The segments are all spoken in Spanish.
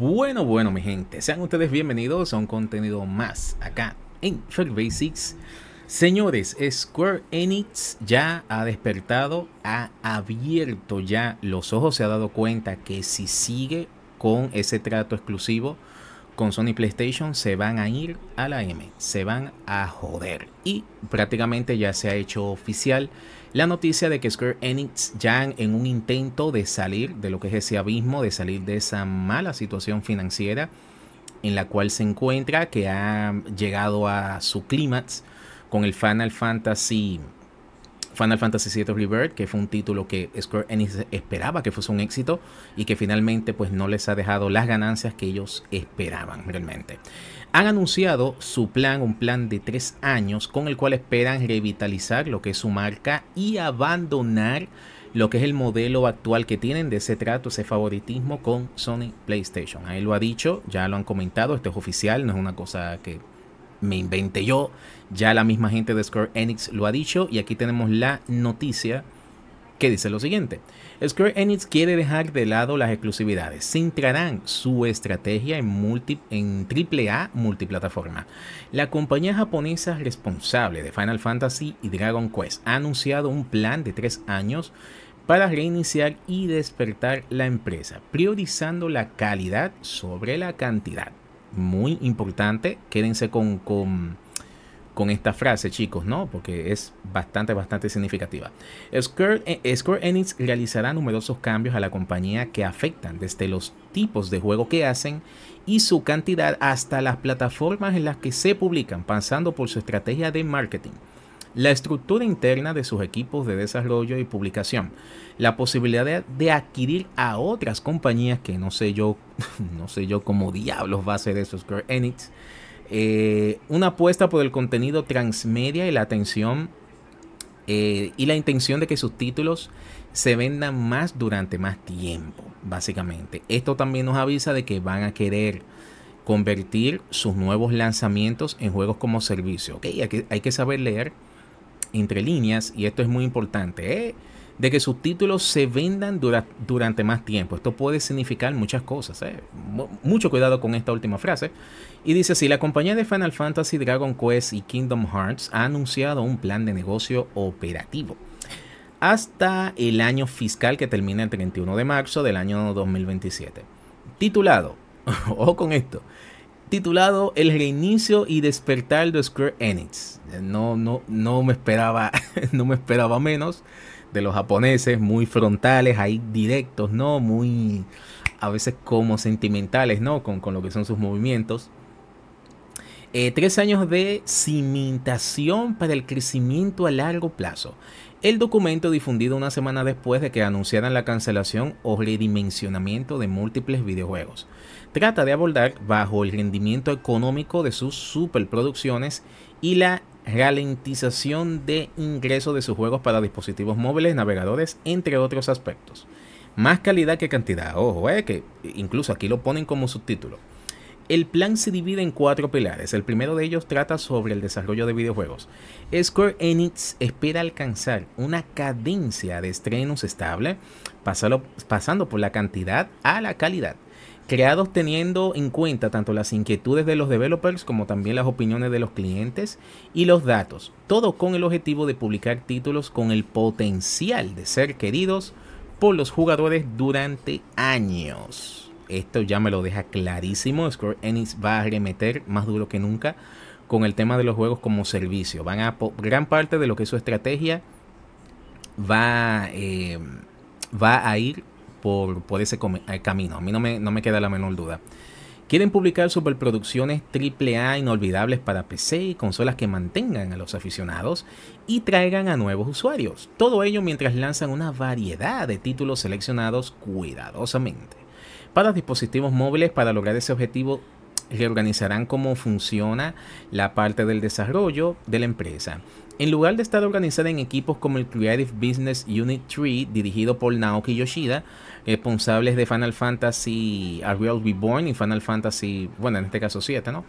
Bueno, bueno, mi gente, sean ustedes bienvenidos a un contenido más acá en Fair Basics. Señores, Square Enix ya ha despertado, ha abierto ya los ojos, se ha dado cuenta que si sigue con ese trato exclusivo con Sony PlayStation, se van a ir a la M, se van a joder. Y prácticamente ya se ha hecho oficial la noticia de que Square Enix ya en un intento de salir de lo que es ese abismo, de salir de esa mala situación financiera en la cual se encuentra, que ha llegado a su clímax con el Final Fantasy Final Fantasy VII Rebirth, que fue un título que Square Enix esperaba que fuese un éxito y que finalmente pues no les ha dejado las ganancias que ellos esperaban realmente. Han anunciado su plan, un plan de tres años con el cual esperan revitalizar lo que es su marca y abandonar lo que es el modelo actual que tienen de ese trato, ese favoritismo con Sony PlayStation. Ahí lo ha dicho, ya lo han comentado, esto es oficial, no es una cosa que me inventé yo. Ya la misma gente de Square Enix lo ha dicho y aquí tenemos la noticia que dice lo siguiente. Square Enix quiere dejar de lado las exclusividades. Centrarán su estrategia en, triple en AAA multiplataforma. La compañía japonesa responsable de Final Fantasy y Dragon Quest ha anunciado un plan de tres años para reiniciar y despertar la empresa, priorizando la calidad sobre la cantidad muy importante. Quédense con, con, esta frase, chicos, ¿no? Porque es bastante, bastante significativa. Square, eh, Square Enix realizará numerosos cambios a la compañía que afectan desde los tipos de juego que hacen y su cantidad hasta las plataformas en las que se publican, pasando por su estrategia de marketing la estructura interna de sus equipos de desarrollo y publicación, la posibilidad de, adquirir a otras compañías que no sé yo, no sé yo cómo diablos va a ser eso Square Enix, eh, una apuesta por el contenido transmedia y la atención eh, y la intención de que sus títulos se vendan más durante más tiempo, básicamente. Esto también nos avisa de que van a querer convertir sus nuevos lanzamientos en juegos como servicio. ¿ok? hay que saber leer entre líneas, y esto es muy importante, ¿eh? de que sus títulos se vendan durante más tiempo. Esto puede significar muchas cosas. ¿eh? Mucho cuidado con esta última frase. Y dice si la compañía de Final Fantasy, Dragon Quest y Kingdom Hearts ha anunciado un plan de negocio operativo hasta el año fiscal que termina el 31 de marzo del año 2027. Titulado, o con esto, titulado El reinicio y despertar de Square Enix. No, no, no me esperaba, no me esperaba menos de los japoneses, muy frontales, ahí directos, ¿no? Muy a veces como sentimentales, ¿no? Con, con lo que son sus movimientos. Eh, tres años de cimentación para el crecimiento a largo plazo. El documento difundido una semana después de que anunciaran la cancelación o redimensionamiento de múltiples videojuegos trata de abordar bajo el rendimiento económico de sus superproducciones y la ralentización de ingreso de sus juegos para dispositivos móviles, navegadores, entre otros aspectos. Más calidad que cantidad, ojo, eh, que incluso aquí lo ponen como subtítulo. El plan se divide en cuatro pilares. El primero de ellos trata sobre el desarrollo de videojuegos. Square Enix espera alcanzar una cadencia de estrenos estable, pasando por la cantidad a la calidad creados teniendo en cuenta tanto las inquietudes de los developers como también las opiniones de los clientes y los datos, todo con el objetivo de publicar títulos con el potencial de ser queridos por los jugadores durante años esto ya me lo deja clarísimo. Score Enix va a remeter más duro que nunca con el tema de los juegos como servicio. Van a gran parte de lo que es su estrategia va, eh, va a ir por, por ese eh, camino. A mí no me, no me queda la menor duda. Quieren publicar superproducciones AAA inolvidables para PC y consolas que mantengan a los aficionados y traigan a nuevos usuarios. Todo ello mientras lanzan una variedad de títulos seleccionados cuidadosamente para dispositivos móviles para lograr ese objetivo reorganizarán cómo funciona la parte del desarrollo de la empresa. En lugar de estar organizada en equipos como el Creative Business Unit 3, dirigido por Naoki Yoshida, responsables de Final Fantasy A Real Reborn y Final Fantasy, bueno, en este caso 7, ¿no?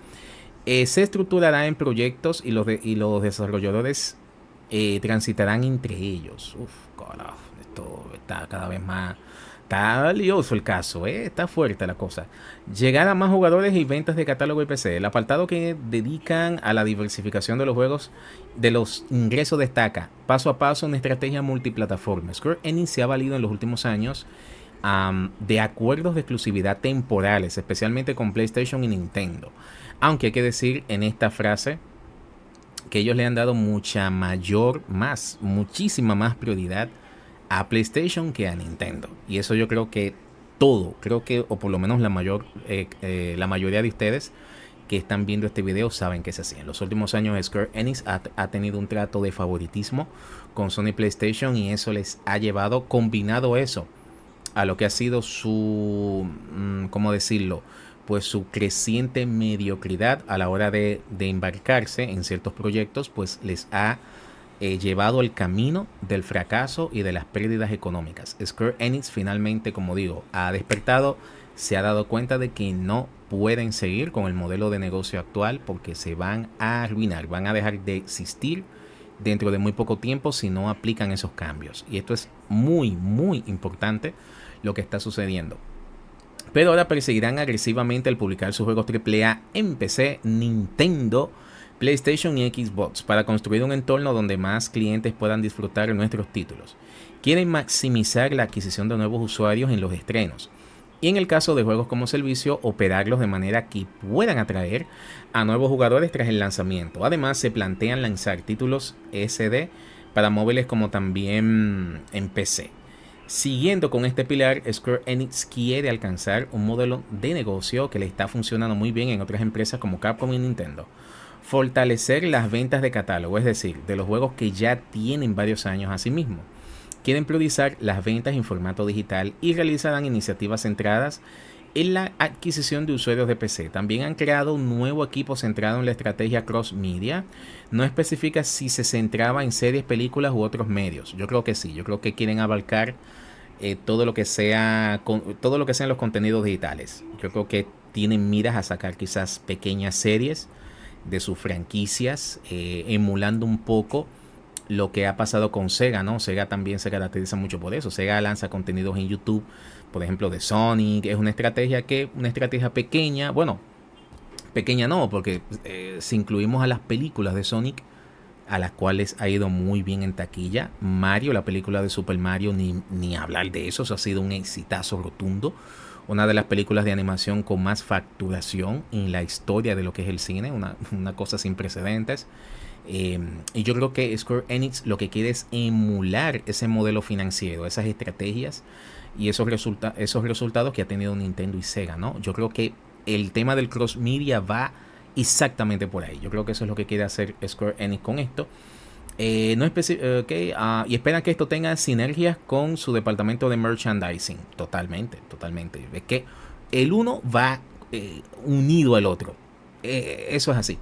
Eh, se estructurará en proyectos y los, y los desarrolladores eh, transitarán entre ellos. Uf, carajo, esto está cada vez más está el caso, ¿eh? está fuerte la cosa. Llegar a más jugadores y ventas de catálogo y PC. El apartado que dedican a la diversificación de los juegos de los ingresos destaca paso a paso una estrategia multiplataforma. Square Enix se ha valido en los últimos años de acuerdos de exclusividad temporales, especialmente con PlayStation y Nintendo. Aunque hay que decir en esta frase que ellos le han dado mucha mayor, más, muchísima más prioridad a PlayStation que a Nintendo. Y eso yo creo que todo, creo que, o por lo menos la, mayor, eh, eh, la mayoría de ustedes que están viendo este video saben que es así. En los últimos años Square Enix ha, tenido un trato de favoritismo con Sony PlayStation y eso les ha llevado, combinado eso, a lo que ha sido su, mm, ¿cómo decirlo? Pues su creciente mediocridad a la hora de, de embarcarse en ciertos proyectos, pues les ha llevado el camino del fracaso y de las pérdidas económicas. Square Enix finalmente, como digo, ha despertado, se ha dado cuenta de que no pueden seguir con el modelo de negocio actual porque se van a arruinar, van a dejar de existir dentro de muy poco tiempo si no aplican esos cambios. Y esto es muy, muy importante lo que está sucediendo. Pero ahora perseguirán agresivamente al publicar sus juegos AAA en PC, Nintendo PlayStation y Xbox para construir un entorno donde más clientes puedan disfrutar nuestros títulos. Quieren maximizar la adquisición de nuevos usuarios en los estrenos y en el caso de juegos como servicio, operarlos de manera que puedan atraer a nuevos jugadores tras el lanzamiento. Además, se plantean lanzar títulos SD para móviles como también en PC. Siguiendo con este pilar, Square Enix quiere alcanzar un modelo de negocio que le está funcionando muy bien en otras empresas como Capcom y Nintendo fortalecer las ventas de catálogo, es decir, de los juegos que ya tienen varios años a sí mismo. Quieren priorizar las ventas en formato digital y realizarán iniciativas centradas en la adquisición de usuarios de PC. También han creado un nuevo equipo centrado en la estrategia cross media. No especifica si se centraba en series, películas u otros medios. Yo creo que sí, yo creo que quieren abarcar eh, todo lo que sea todo lo que sean los contenidos digitales. Yo creo que tienen miras a sacar quizás pequeñas series de sus franquicias, eh, emulando un poco lo que ha pasado con Sega, ¿no? Sega también se caracteriza mucho por eso. Sega lanza contenidos en YouTube, por ejemplo, de Sonic. Es una estrategia que, una estrategia pequeña, bueno, pequeña no, porque eh, si incluimos a las películas de Sonic, a las cuales ha ido muy bien en taquilla, Mario, la película de Super Mario, ni, ni hablar de eso, eso ha sido un exitazo rotundo una de las películas de animación con más facturación en la historia de lo que es el cine, una, cosa sin precedentes. Em, y yo creo que Square Enix lo que quiere es emular ese modelo financiero, esas estrategias y esos, resulta esos resultados que ha tenido Nintendo y Sega, ¿no? Yo creo que el tema del cross media va exactamente por ahí. Yo creo que eso es lo que quiere hacer Square Enix con esto. Eh, no ah, y esperan que esto tenga sinergias con su departamento de merchandising. Totalmente, totalmente. Es que el uno va eh, unido al otro. Eh, eso es así.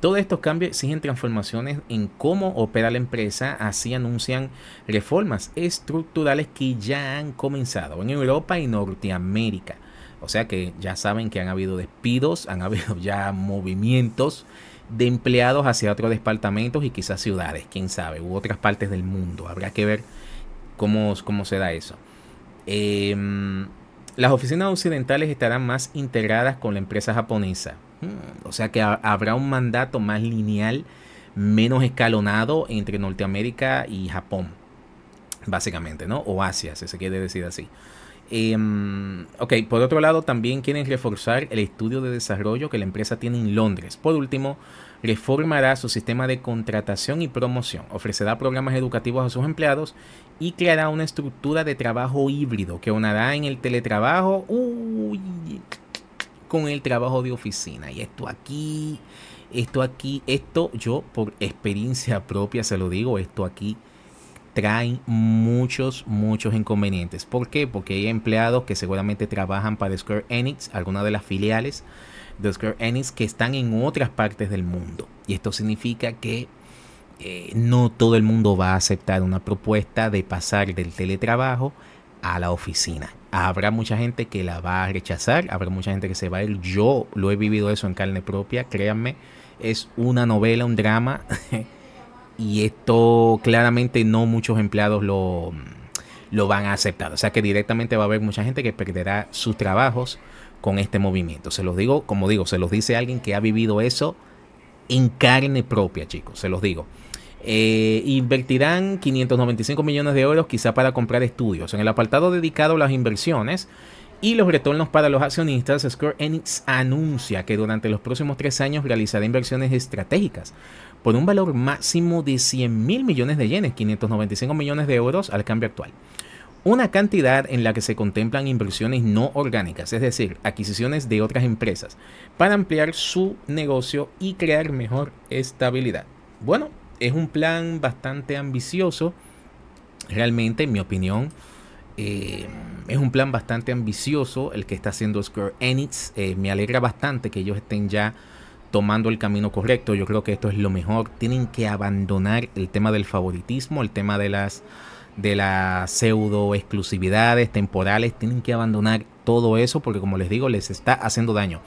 Todos estos cambios exigen transformaciones en cómo opera la empresa, así anuncian reformas estructurales que ya han comenzado en Europa y Norteamérica. O sea que ya saben que han habido despidos, han habido ya movimientos de empleados hacia otros departamentos y quizás ciudades, quién sabe, u otras partes del mundo. Habrá que ver cómo, cómo se da eso. Em, las oficinas occidentales estarán más integradas con la empresa japonesa. Hmm, o sea que habrá un mandato más lineal, menos escalonado entre Norteamérica y Japón, básicamente, ¿no? O Asia, si se quiere decir así. Em, ok, por otro lado, también quieren reforzar el estudio de desarrollo que la empresa tiene en Londres. Por último, reformará su sistema de contratación y promoción, ofrecerá programas educativos a sus empleados y creará una estructura de trabajo híbrido que unará en el teletrabajo con el trabajo de oficina. Y esto aquí, esto aquí, esto yo por experiencia propia se lo digo, esto aquí traen muchos, muchos inconvenientes. ¿Por qué? Porque hay empleados que seguramente trabajan para Square Enix, alguna de las filiales de Square Enix, que están en otras partes del mundo. Y esto significa que eh, no todo el mundo va a aceptar una propuesta de pasar del teletrabajo a la oficina. Habrá mucha gente que la va a rechazar, habrá mucha gente que se va a ir. Yo lo he vivido eso en carne propia, créanme, es una novela, un drama. y esto claramente no muchos empleados lo, mm, lo van a aceptar. O sea que directamente va a haber mucha gente que perderá sus trabajos con este movimiento. Se los digo, como digo, se los dice alguien que ha vivido eso en carne propia, chicos, se los digo. Eh, invertirán 595 millones de euros quizá para comprar estudios. En el apartado dedicado a las inversiones y los retornos para los accionistas, Square Enix anuncia que durante los próximos tres años realizará inversiones estratégicas por un valor máximo de 100 mil millones de yenes, 595 millones de euros al cambio actual. Una cantidad en la que se contemplan inversiones no orgánicas, es decir, adquisiciones de otras empresas, para ampliar su negocio y crear mejor estabilidad. Bueno, es un plan bastante ambicioso. Realmente, en mi opinión, eh, es un plan bastante ambicioso el que está haciendo Square Enix. Eh, me alegra bastante que ellos estén ya tomando el camino correcto. Yo creo que esto es lo mejor. Tienen que abandonar el tema del favoritismo, el tema de las de las pseudo exclusividades temporales. Tienen que abandonar todo eso porque como les digo, les está haciendo daño.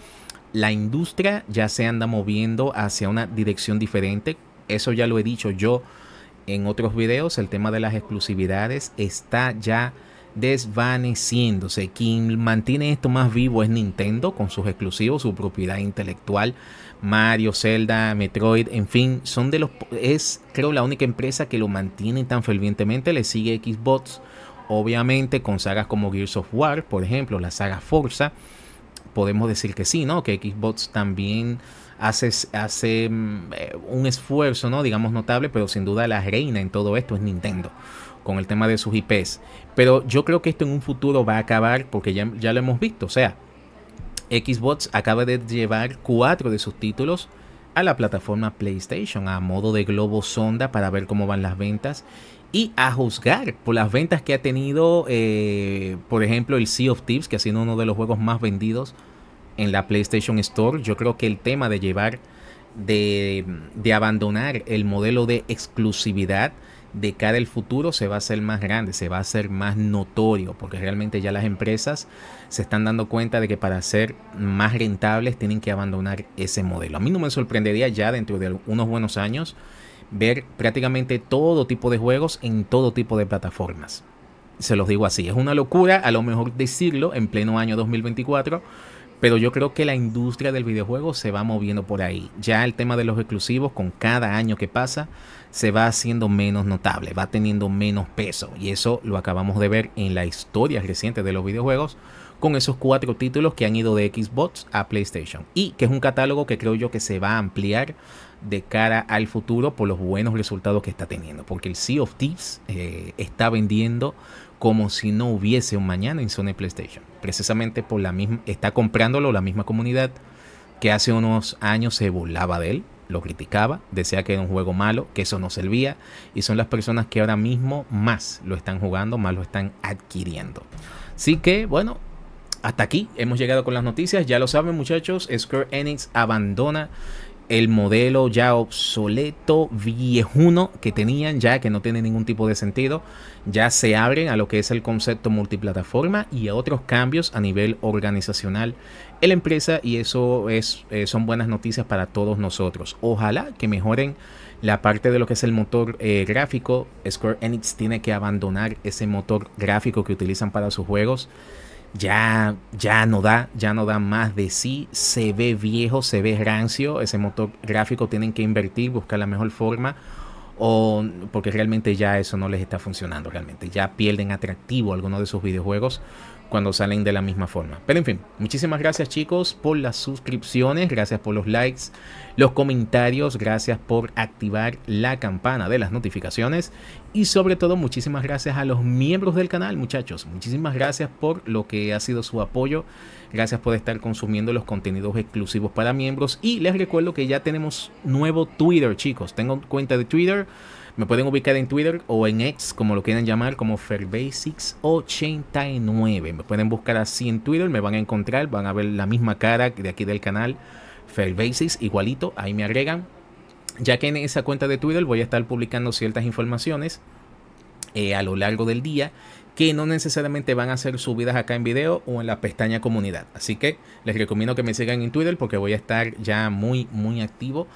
La industria ya se anda moviendo hacia una dirección diferente. Eso ya lo he dicho yo en otros videos. El tema de las exclusividades está ya desvaneciéndose. Quien mantiene esto más vivo es Nintendo con sus exclusivos, su propiedad intelectual. Mario, Zelda, Metroid, en fin, son de los es creo la única empresa que lo mantiene tan fervientemente, le sigue Xbox, obviamente con sagas como Gears of War, por ejemplo, la saga Forza, podemos decir que sí, ¿no? Que Xbox también hace, hace mm, eh, un esfuerzo, ¿no? Digamos notable, pero sin duda la reina en todo esto es Nintendo con el tema de sus IPs. Pero yo creo que esto en un futuro va a acabar porque ya, ya lo hemos visto. O sea, Xbox acaba de llevar cuatro de sus títulos a la plataforma PlayStation a modo de globo sonda para ver cómo van las ventas y a juzgar por las ventas que ha tenido, eh, por ejemplo, el Sea of Thieves... que ha sido uno de los juegos más vendidos en la PlayStation Store. Yo creo que el tema de llevar, de, de abandonar el modelo de exclusividad de cara al futuro se va a hacer más grande, se va a hacer más notorio, porque realmente ya las empresas se están dando cuenta de que para ser más rentables tienen que abandonar ese modelo. A mí no me sorprendería ya dentro de unos buenos años ver prácticamente todo tipo de juegos en todo tipo de plataformas. Se los digo así, es una locura a lo mejor decirlo en pleno año 2024, pero yo creo que la industria del videojuego se va moviendo por ahí. Ya el tema de los exclusivos con cada año que pasa se va haciendo menos notable, va teniendo menos peso. Y eso lo acabamos de ver en la historia reciente de los videojuegos con esos cuatro títulos que han ido de Xbox a PlayStation. Y que es un catálogo que creo yo que se va a ampliar de cara al futuro por los buenos resultados que está teniendo. Porque el Sea of Thieves eh, está vendiendo como si no hubiese un mañana en Sony PlayStation. Precisamente por la misma, está comprándolo la misma comunidad que hace unos años se burlaba de él lo criticaba, decía que era un juego malo, que eso no servía, y son las personas que ahora mismo más lo están jugando, más lo están adquiriendo. Así que, bueno, hasta aquí hemos llegado con las noticias. Ya lo saben, muchachos, Square Enix abandona el modelo ya obsoleto, viejuno que tenían ya, que no tiene ningún tipo de sentido, ya se abren a lo que es el concepto multiplataforma y a otros cambios a nivel organizacional en la empresa y eso es, eh, son buenas noticias para todos nosotros. Ojalá que mejoren la parte de lo que es el motor eh, gráfico. Square Enix tiene que abandonar ese motor gráfico que utilizan para sus juegos ya, ya no da, ya no da más de sí, se ve viejo, se ve rancio, ese motor gráfico tienen que invertir, buscar la mejor forma, o porque realmente ya eso no les está funcionando, realmente ya pierden atractivo algunos de sus videojuegos cuando salen de la misma forma. Pero en fin, muchísimas gracias chicos por las suscripciones, gracias por los likes, los comentarios, gracias por activar la campana de las notificaciones y sobre todo muchísimas gracias a los miembros del canal muchachos, muchísimas gracias por lo que ha sido su apoyo, gracias por estar consumiendo los contenidos exclusivos para miembros y les recuerdo que ya tenemos nuevo Twitter chicos, tengo cuenta de Twitter me pueden ubicar en Twitter o en X, como lo quieran llamar, como Ferbasics89. Me pueden buscar así en Twitter, me van a encontrar, van a ver la misma cara de aquí del canal. Fairbasics, igualito, ahí me agregan. Ya que en esa cuenta de Twitter voy a estar publicando ciertas informaciones eh, a lo largo del día que no necesariamente van a ser subidas acá en video o en la pestaña comunidad. Así que les recomiendo que me sigan en Twitter porque voy a estar ya muy, muy activo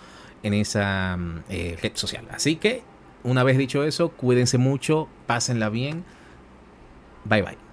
en esa mm, eh, red social. Así que una vez dicho eso, cuídense mucho, pásenla bien. Bye bye.